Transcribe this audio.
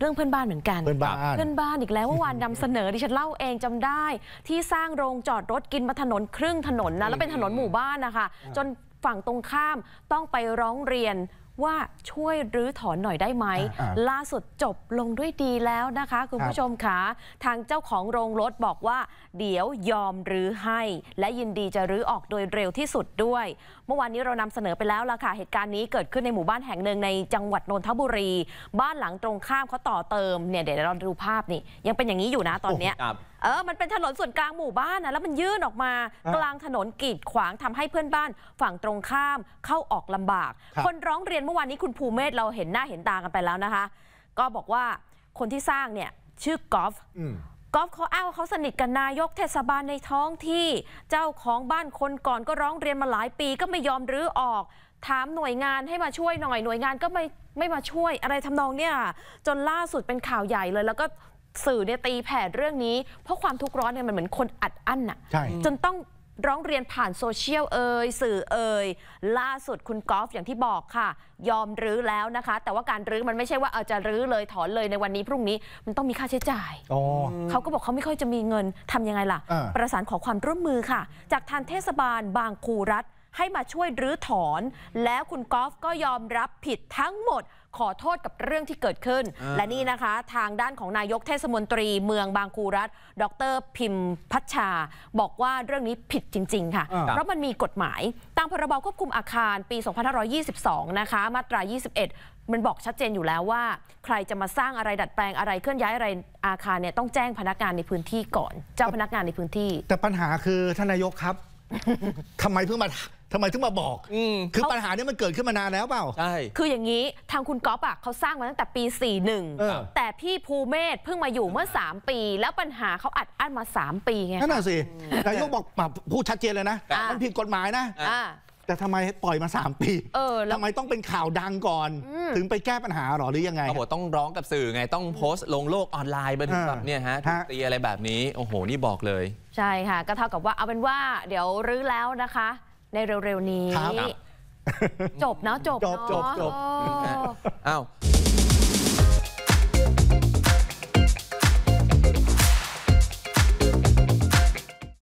เรื่องเพื่อนบ้านเหมือนกัน เพื่อนบ้านเพื่อนบ้านอีกแล้วเมื่อวานนำเสนอดิฉันเล่าเองจำได้ ที่สร้างโรงจอดรถกินมาถนนครึ่งถนนนะแล้วเป็นถนนหมู่บ้านนะคะ จนฝั่งตรงข้ามต้องไปร้องเรียนว่าช่วยรื้อถอนหน่อยได้ไหมล่าสุดจบลงด้วยดีแล้วนะคะคุณผู้ชมคะทางเจ้าของโรงรถบอกว่าเดี๋ยวยอมรื้อให้ และยินดีจะรื้อออกโดยเร็วที่สุดด้วย เมื่อวานนี้เรานำเสนอไปแล้วล่ะค่ะ เหตุการณ์นี้เกิดขึ้นในหมู่บ้านแห่งหนึ่งในจังหวัดนนทบุรีบ้านหลังตรงข้ามเขาต่อเติมเนี่ยเดี๋ยวเราดูภาพนี่ ยังเป็นอย่างนี้อยู่นะตอนเนี้ยเออมันเป็นถนนส่วนกลางหมู่บ้านนะแล้วมันยื่นออกมากลางถนนกีดขวางทำให้เพื่อนบ้านฝั่งตรงข้ามเข้าออกลำบาก คนร้องเรียนนเมื่อวานนี้คุณภูเมศเราเห็นหน้าเห็นตากันไปแล้วนะคะ ก็บอกว่าคนที่สร้างเนี่ยชื่อกอล์ฟกอล์ฟเขาอ้างว่าเขาสนิทกับนายกเทศบาลในท้องที่ เจ้าของบ้านคนก่อนก็ร้องเรียนมาหลายปีก็ไม่ยอมรื้อออกถามหน่วยงานให้มาช่วยหน่อยหน่วยงานก็ไม่ไม่มาช่วยอะไรทำนองเนี่ยจนล่าสุดเป็นข่าวใหญ่เลย แล้วก็สื่อเนี่ยตีแผ่เรื่องนี้ เพราะความทุกข์ร้อนเนี่ยมันเหมือนคนอัดอั้นอ่ะจนต้องร้องเรียนผ่านโซเชียลเอ่ยสื่อเอ่ยล่าสุดคุณกอล์ฟอย่างที่บอกค่ะ ยอมรื้อแล้วนะคะ แต่ว่าการรื้อมันไม่ใช่ว่าเอาจะรื้อเลยถอนเลยในวันนี้พรุ่งนี้มันต้องมีค่าใช้จ่ายเขาก็บอกเขาไม่ค่อยจะมีเงินทํำยังไงล่ะ ประสานขอความร่วมมือค่ะ จากทางเทศบาลบางคูรัฐให้มาช่วยรื้อถอน แล้วคุณกอล์ฟก็ยอมรับผิดทั้งหมด ขอโทษกับเรื่องที่เกิดขึ้น และนี่นะคะ ทางด้านของนายกเทศมนตรีเมืองบางกูรัฐดร พิมพ์ พัชชา บอกว่าเรื่องนี้ผิดจริง ๆ ค่ะ เพราะมันมีกฎหมาย ตามพรบควบคุมอาคารปี 2522 นะคะมาตรา 21 มันบอกชัดเจนอยู่แล้วว่า ใครจะมาสร้างอะไรดัดแปลงอะไรเคลื่อนย้ายอะไรอาคารเนี่ยต้องแจ้งพนักงานในพื้นที่ก่อนเจ้าพนักงานในพื้นที่ แต่ปัญหาคือท่านนายกครับ ทำไมเพิ่งมาทำไมถึงมาบอก คือปัญหาเนี้ยมันเกิดขึ้นมานานแล้วเปล่า ใช่ คืออย่างนี้ทางคุณก๊อฟอ่ะเขาสร้างมาตั้งแต่ปีหนึ41แต่พี่ภูเมศเพิ่งมาอยู่เมื่อ3ปี แล้วปัญหาเขาอัดอั้นมา 3 ปีไง นั่นแหะสินายกบอกมาพูดชัดเจนเลยนะ มันผิดกฎหมายนะ แต่ทำไมปล่อยมา 3 ปีเออทำไมต้องเป็นข่าวดังก่อน ถึงไปแก้ปัญหาหรอหรือยังไง โอ้โห ต้องร้องกับสื่อไง ต้องโพสต์ลงโลกออนไลน์ันทึกแบบเนี่ยฮะฮะตีอะไรแบบนี้ โอ้โห นี่บอกเลย ใช่ค่ะ ก็เท่ากับว่าเอาเป็นว่า เดี๋ยวรื้อแล้วนะคะในเร็วๆ นี้จบเนาะ จบจบจบจบนะอ้าว